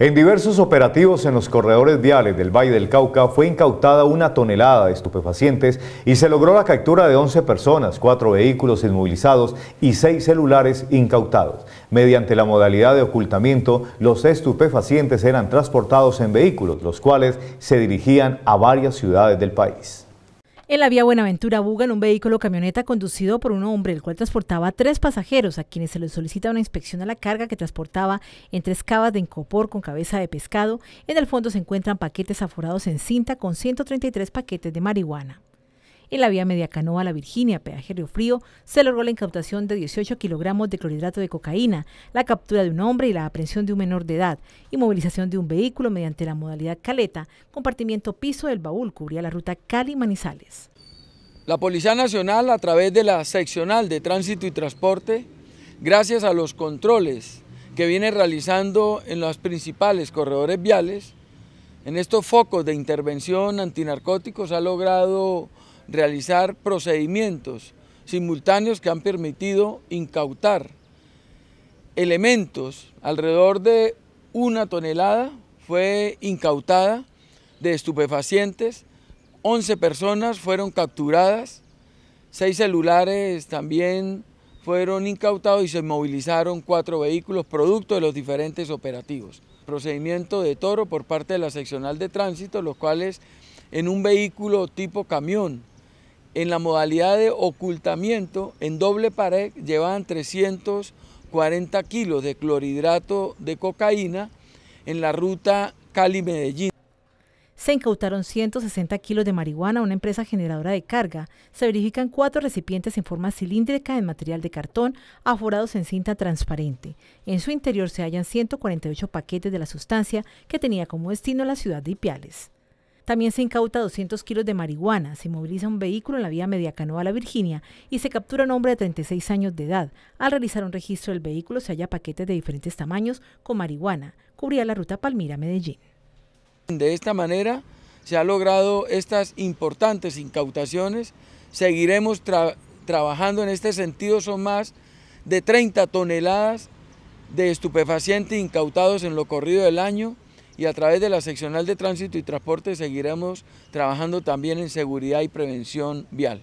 En diversos operativos en los corredores viales del Valle del Cauca fue incautada una tonelada de estupefacientes y se logró la captura de 11 personas, 4 vehículos inmovilizados y 6 celulares incautados. Mediante la modalidad de ocultamiento, los estupefacientes eran transportados en vehículos, los cuales se dirigían a varias ciudades del país. En la vía Buenaventura bugan un vehículo camioneta conducido por un hombre, el cual transportaba tres pasajeros, a quienes se les solicita una inspección a la carga que transportaba en tres cavas de encopor con cabeza de pescado. En el fondo se encuentran paquetes aforados en cinta con 133 paquetes de marihuana. En la vía Media Canoa, La Virginia, peaje Río Frío, se logró la incautación de 18 kilogramos de clorhidrato de cocaína, la captura de un hombre y la aprehensión de un menor de edad, y movilización de un vehículo mediante la modalidad caleta, compartimiento piso del baúl, cubría la ruta Cali-Manizales. La Policía Nacional, a través de la seccional de tránsito y transporte, gracias a los controles que viene realizando en los principales corredores viales, en estos focos de intervención antinarcóticos ha logrado realizar procedimientos simultáneos que han permitido incautar elementos, alrededor de una tonelada fue incautada de estupefacientes, 11 personas fueron capturadas, seis celulares también fueron incautados y se movilizaron cuatro vehículos producto de los diferentes operativos. Procedimiento de toro por parte de la seccional de tránsito, los cuales en un vehículo tipo camión en la modalidad de ocultamiento, en doble pared, llevaban 340 kilos de clorhidrato de cocaína en la ruta Cali-Medellín. Se incautaron 160 kilos de marihuana a una empresa generadora de carga. Se verifican cuatro recipientes en forma cilíndrica de material de cartón, aforados en cinta transparente. En su interior se hallan 148 paquetes de la sustancia que tenía como destino la ciudad de Ipiales. También se incauta 200 kilos de marihuana, se moviliza un vehículo en la vía Canoa a la Virginia y se captura un hombre de 36 años de edad. Al realizar un registro del vehículo se halla paquetes de diferentes tamaños con marihuana. Cubría la ruta Palmira-Medellín. De esta manera se ha logrado estas importantes incautaciones. Seguiremos trabajando en este sentido. Son más de 30 toneladas de estupefacientes incautados en lo corrido del año y a través de la seccional de tránsito y transporte seguiremos trabajando también en seguridad y prevención vial.